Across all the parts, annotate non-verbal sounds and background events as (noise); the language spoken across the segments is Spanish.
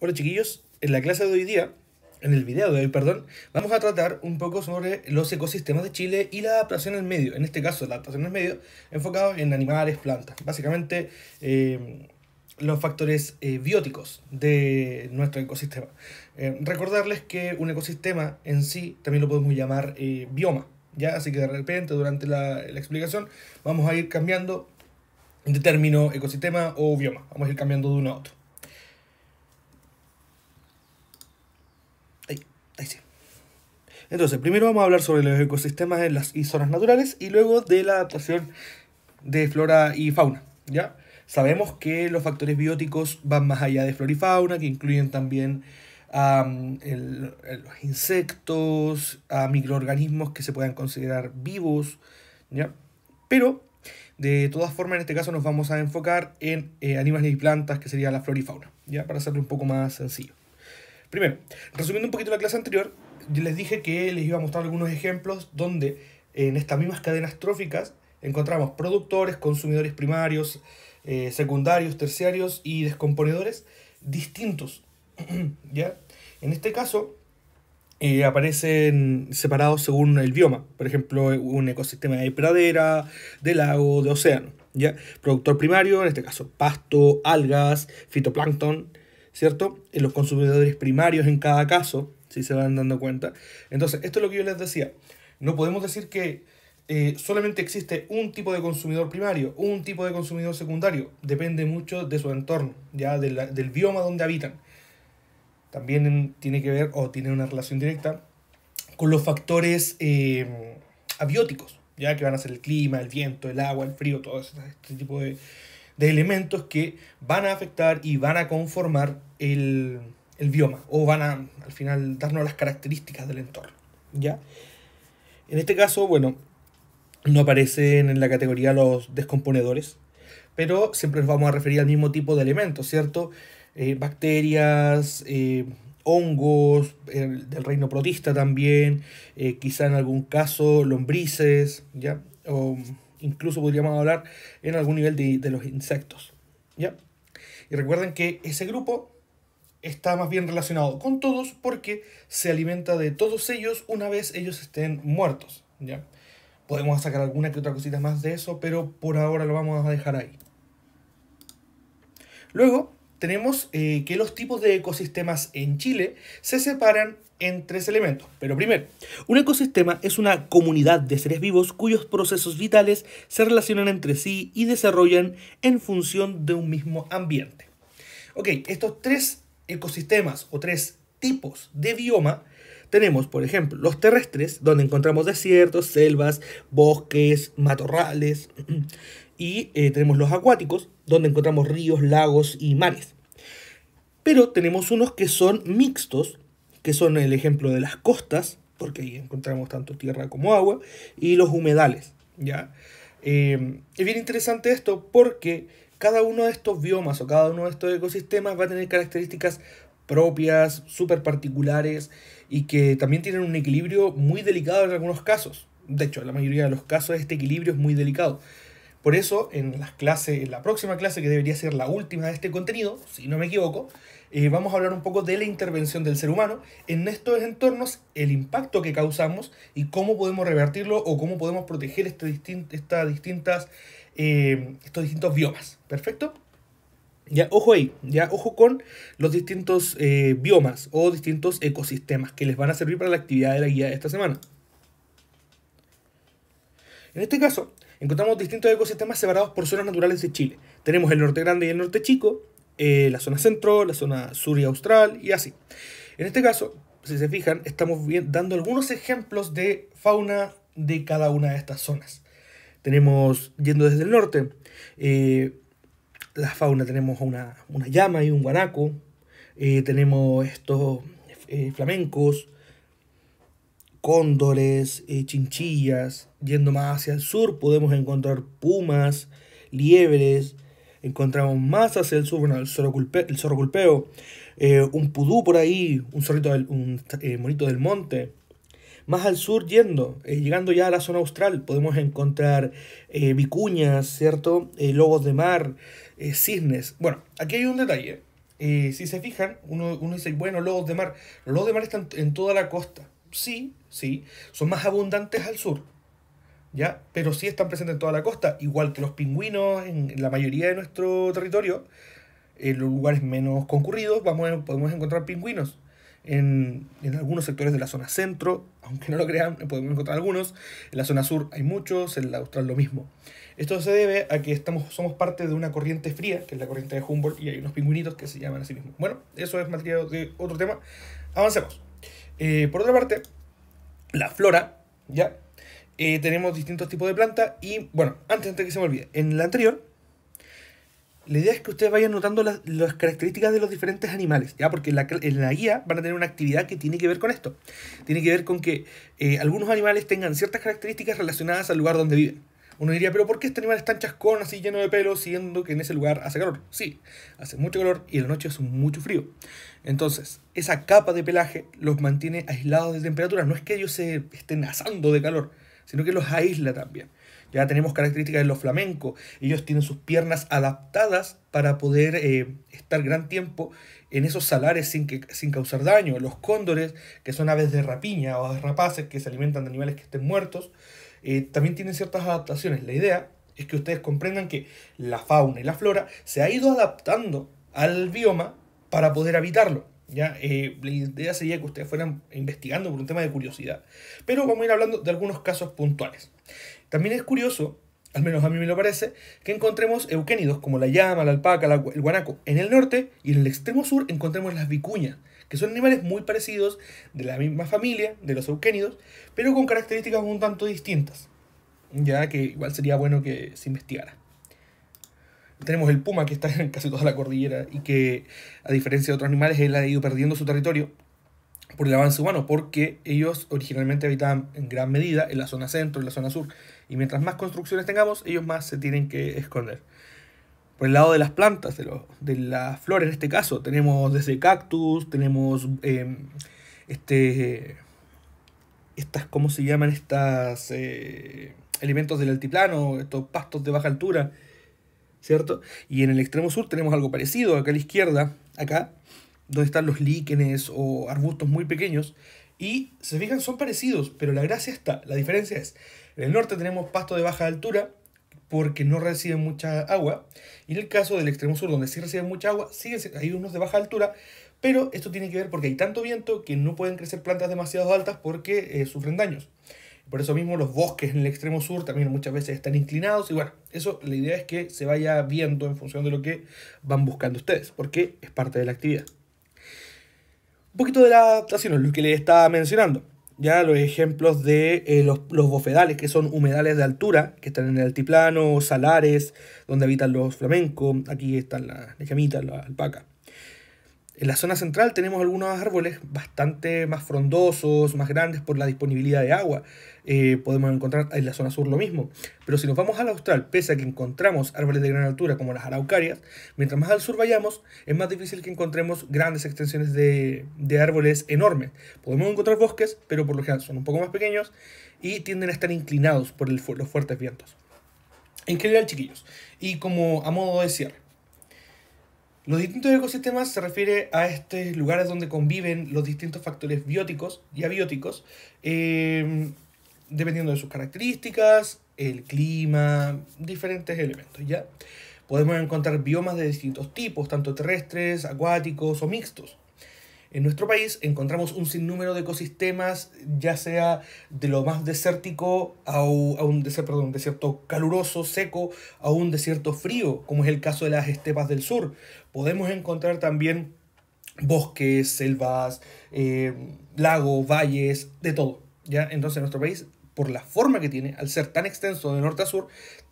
Hola chiquillos, en la clase de hoy día, en el video de hoy, perdón, vamos a tratar un poco sobre los ecosistemas de Chile y la adaptación al medio. En este caso, la adaptación al medio enfocado en animales, plantas. Básicamente, eh, los factores eh, bióticos de nuestro ecosistema. Eh, recordarles que un ecosistema en sí también lo podemos llamar bioma. ¿ya? Así que de repente, durante la, la explicación, vamos a ir cambiando de término ecosistema o bioma. Vamos a ir cambiando de uno a otro. Entonces, primero vamos a hablar sobre los ecosistemas las y zonas naturales y luego de la adaptación de flora y fauna, ¿ya? Sabemos que los factores bióticos van más allá de flora y fauna, que incluyen también a los insectos, a microorganismos que se puedan considerar vivos, Pero, de todas formas, en este caso nos vamos a enfocar en eh, animales y plantas, que sería la flora y fauna, ¿ya? Para hacerlo un poco más sencillo. Primero, resumiendo un poquito la clase anterior, les dije que les iba a mostrar algunos ejemplos donde en estas mismas cadenas tróficas encontramos productores, consumidores primarios, eh, secundarios, terciarios y descomponedores distintos. (clears throat) ¿Ya? En este caso, eh, aparecen separados según el bioma. Por ejemplo, un ecosistema de pradera, de lago, de océano. ¿ya? Productor primario, en este caso, pasto, algas, fitoplancton. ¿cierto? los consumidores primarios en cada caso, si se van dando cuenta. Entonces, esto es lo que yo les decía. No podemos decir que eh, solamente existe un tipo de consumidor primario, un tipo de consumidor secundario. Depende mucho de su entorno, ya del bioma donde habitan. También tiene que ver o tiene una relación directa con los factores em, abióticos, ya que van a ser el clima, el viento, el agua, el frío, todo este tipo de, de elementos que van a afectar y van a conformar el, bioma o van a al final darnos las características del entorno. ¿ya? En este caso, bueno, no aparecen en la categoría los descomponedores, pero siempre nos vamos a referir al mismo tipo de elementos, ¿cierto? Eh, bacterias, eh, hongos, del reino protista también, eh, quizá en algún caso lombrices, ¿ya? incluso podríamos hablar en algún nivel de, los insectos. ¿ya? Y recuerden que ese grupo está más bien relacionado con todos porque se alimenta de todos ellos una vez ellos estén muertos. ¿ya? Podemos sacar alguna que otra cosita más de eso, pero por ahora lo vamos a dejar ahí. Luego tenemos eh, que los tipos de ecosistemas en Chile se separan en tres elementos. Pero primero, un ecosistema es una comunidad de seres vivos cuyos procesos vitales se relacionan entre sí y desarrollan en función de un mismo ambiente. Ok, estos tres ecosistemas o tres tipos de bioma tenemos, por ejemplo, los terrestres, donde encontramos desiertos, selvas, bosques, matorrales. (clears throat) y eh, tenemos los acuáticos, donde encontramos ríos, lagos y mares. Pero tenemos unos que son mixtos, que son el ejemplo de las costas, porque ahí encontramos tanto tierra como agua, y los humedales. ¿ya? Em, es bien interesante esto porque cada uno de estos biomas o cada uno de estos ecosistemas va a tener características propias, súper particulares, y que también tienen un equilibrio muy delicado en algunos casos. De hecho, en la mayoría de los casos este equilibrio es muy delicado. Por eso, en, las clases, en la próxima clase, que debería ser la última de este contenido, si no me equivoco, eh, vamos a hablar un poco de la intervención del ser humano en estos entornos, el impacto que causamos y cómo podemos revertirlo o cómo podemos proteger este distintas, eh, estos distintos biomas. ¿Perfecto? Ya, ojo ahí, ya, ojo con los distintos eh, biomas o distintos ecosistemas que les van a servir para la actividad de la guía de esta semana. En este caso, encontramos distintos ecosistemas separados por zonas naturales de Chile. Tenemos el norte grande y el norte chico, eh, la zona centro, la zona sur y austral y así. En este caso, si se fijan, estamos dando algunos ejemplos de fauna de cada una de estas zonas. Tenemos, yendo desde el norte, eh, la fauna, tenemos una, llama y un guanaco, eh, tenemos estos flamencos, cóndores, eh, chinchillas. Yendo más hacia el sur podemos encontrar pumas, liebres. Encontramos más hacia el sur, bueno, el zorro, culpeo, eh, un pudú por ahí, un zorrito, del, un eh, monito del monte. Más al sur yendo, llegando ya a la zona austral, podemos encontrar vicuñas, ¿cierto? lobos de mar, cisnes. Bueno, aquí hay un detalle. si se fijan, uno, uno dice, bueno, lobos de mar. Los lobos de mar están en toda la costa Sí, sí, son más abundantes al sur, ¿ya? Pero sí están presentes en toda la costa, igual que los pingüinos en la mayoría de nuestro territorio. En los lugares menos concurridos vamos podemos encontrar pingüinos. En, algunos sectores de la zona centro, aunque no lo crean, podemos encontrar algunos. En la zona sur hay muchos, en la austral lo mismo. Esto se debe a que estamos, somos parte de una corriente fría, que es la corriente de Humboldt, y hay unos pingüinitos que se llaman así mismo Bueno, eso es material de otro tema. Avancemos. Eh, por otra parte, la flora, ¿ya? Eh, tenemos distintos tipos de plantas y, bueno, antes, de que se me olvide, en la anterior, la idea es que ustedes vayan notando las, características de los diferentes animales, ¿ya? Porque en la, guía van a tener una actividad que tiene que ver con esto. Tiene que ver con que eh, algunos animales tengan ciertas características relacionadas al lugar donde viven. Uno diría, pero ¿por qué este animal está tan chascón, así lleno de pelo, siendo que en ese lugar hace calor? Sí, hace mucho calor y en la noche hace mucho frío. Entonces, esa capa de pelaje los mantiene aislados de temperatura. No es que ellos se estén asando de calor, sino que los aísla también. Ya tenemos características de los flamencos. Ellos tienen sus piernas adaptadas para poder eh, estar gran tiempo en esos salares sin, que, sin causar daño. Los cóndores, que son aves de rapiña o de rapaces que se alimentan de animales que estén muertos, eh, también tienen ciertas adaptaciones. La idea es que ustedes comprendan que la fauna y la flora se ha ido adaptando al bioma para poder habitarlo. ¿ya? Eh, la idea sería que ustedes fueran investigando por un tema de curiosidad. Pero vamos a ir hablando de algunos casos puntuales. También es curioso, al menos a mí me lo parece, que encontremos eucénidos como la llama, la alpaca, el guanaco en el norte y en el extremo sur encontremos las vicuñas, que son animales muy parecidos, de la misma familia, de los euquénidos, pero con características un tanto distintas, ya que igual sería bueno que se investigara. Tenemos el puma que está en casi toda la cordillera y que, a diferencia de otros animales, él ha ido perdiendo su territorio por el avance humano, porque ellos originalmente habitaban en gran medida en la zona centro, en la zona sur, y mientras más construcciones tengamos, ellos más se tienen que esconder por el lado de las plantas, de, las flores en este caso, tenemos desde cactus, tenemos em, este, estas, ¿cómo se llaman? estos eh, elementos del altiplano, estos pastos de baja altura, ¿cierto? Y en el extremo sur tenemos algo parecido, acá a la izquierda, acá, donde están los líquenes o arbustos muy pequeños. Y se fijan, son parecidos, pero la gracia está, la diferencia es, en el norte tenemos pasto de baja altura, porque no reciben mucha agua. Y en el caso del extremo sur, donde sí reciben mucha agua, sí hay unos de baja altura, pero esto tiene que ver porque hay tanto viento que no pueden crecer plantas demasiado altas porque eh, sufren daños. Por eso mismo los bosques en el extremo sur también muchas veces están inclinados y bueno, eso la idea es que se vaya viendo en función de lo que van buscando ustedes, porque es parte de la actividad. Un poquito de la adaptación, lo que les estaba mencionando ya los ejemplos de eh, los, bofedales, que son humedales de altura, que están en el altiplano, salares, donde habitan los flamencos, aquí están las lejamitas, la alpaca En la zona central tenemos algunos árboles bastante más frondosos, más grandes por la disponibilidad de agua. Eh, podemos encontrar en la zona sur lo mismo. Pero si nos vamos al austral, pese a que encontramos árboles de gran altura como las araucarias, mientras más al sur vayamos, es más difícil que encontremos grandes extensiones de, árboles enormes. Podemos encontrar bosques, pero por lo general son un poco más pequeños y tienden a estar inclinados por los fuertes vientos. En general, chiquillos, y como a modo de cierre, los distintos ecosistemas se refiere a estos lugares donde conviven los distintos factores bióticos y abióticos. Eh, dependiendo de sus características, el clima, diferentes elementos, ¿ya? Podemos encontrar biomas de distintos tipos, tanto terrestres, acuáticos o mixtos. En nuestro país encontramos un sinnúmero de ecosistemas, ya sea de lo más desértico a un, desierto, caluroso, seco, a un desierto frío, como es el caso de las estepas del sur. Podemos encontrar también bosques, selvas, eh, lagos, valles, de todo. ¿ya? Entonces nuestro país por la forma que tiene, al ser tan extenso de norte a sur,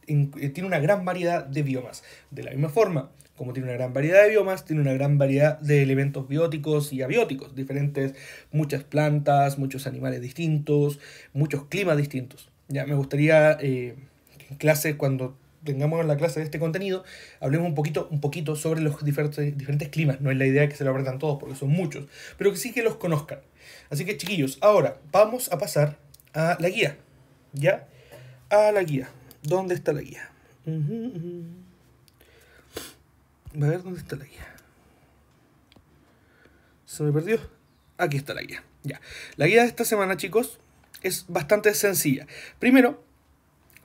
eh, tiene una gran variedad de biomas. De la misma forma, como tiene una gran variedad de biomas, tiene una gran variedad de elementos bióticos y abióticos, diferentes, muchas plantas, muchos animales distintos, muchos climas distintos. Ya me gustaría eh, que en clase, cuando tengamos la clase de este contenido, hablemos un poquito, un poquito sobre los diferentes, diferentes climas. No es la idea que se lo aprendan todos, porque son muchos, pero que sí que los conozcan. Así que chiquillos, ahora vamos a pasar a la guía. ¿Ya? A la guía. ¿Dónde está la guía? A ver, ¿dónde está la guía? Se me perdió. Aquí está la guía. Ya. La guía de esta semana, chicos, es bastante sencilla. Primero,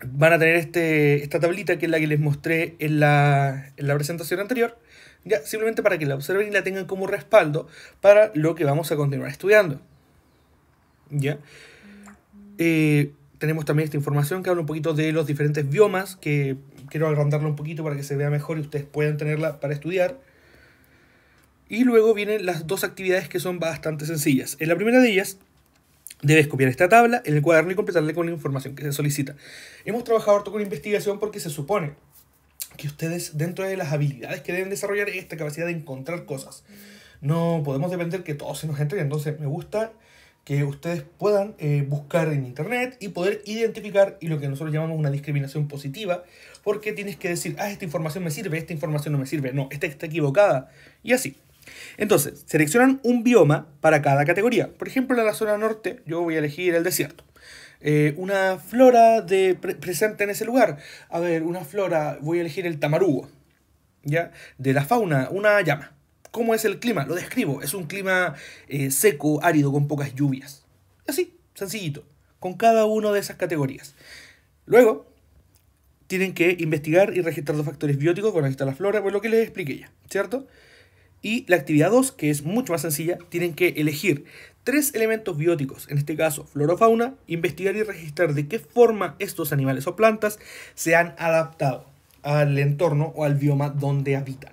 van a tener este, esta tablita que es la que les mostré en la, en la presentación anterior. Ya, simplemente para que la observen y la tengan como respaldo para lo que vamos a continuar estudiando. ¿Ya? Eh, tenemos también esta información que habla un poquito de los diferentes biomas, que quiero agrandarlo un poquito para que se vea mejor y ustedes puedan tenerla para estudiar. Y luego vienen las dos actividades que son bastante sencillas. En la primera de ellas, debes copiar esta tabla en el cuaderno y completarla con la información que se solicita. Hemos trabajado harto con investigación porque se supone que ustedes, dentro de las habilidades que deben desarrollar, esta capacidad de encontrar cosas. No podemos depender que todo se nos entregue. Entonces, me gusta que ustedes puedan eh, buscar en internet y poder identificar y lo que nosotros llamamos una discriminación positiva, porque tienes que decir, ah, esta información me sirve, esta información no me sirve, no, esta está equivocada, y así. Entonces, seleccionan un bioma para cada categoría. Por ejemplo, en la zona norte yo voy a elegir el desierto. Eh, una flora de presente en ese lugar. A ver, una flora, voy a elegir el tamarugo, ¿ya? De la fauna, una llama. ¿Cómo es el clima? Lo describo. Es un clima eh, seco, árido, con pocas lluvias. Así, sencillito. Con cada una de esas categorías. Luego, tienen que investigar y registrar los factores bióticos con está la flora, pues lo que les expliqué ya, ¿cierto? Y la actividad 2, que es mucho más sencilla, tienen que elegir tres elementos bióticos, en este caso fauna, investigar y registrar de qué forma estos animales o plantas se han adaptado al entorno o al bioma donde habitan.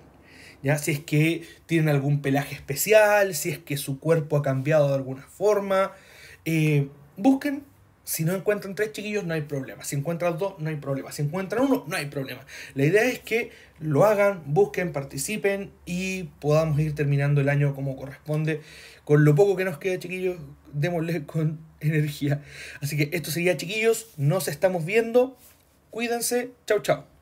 ¿ya? Si es que tienen algún pelaje especial, si es que su cuerpo ha cambiado de alguna forma. Eh, busquen, si no encuentran tres chiquillos no hay problema, si encuentran dos no hay problema, si encuentran uno no hay problema. La idea es que lo hagan, busquen, participen y podamos ir terminando el año como corresponde. Con lo poco que nos queda chiquillos, démosle con (laughs) energía. Así que esto sería chiquillos, nos estamos viendo, cuídense, chao chao.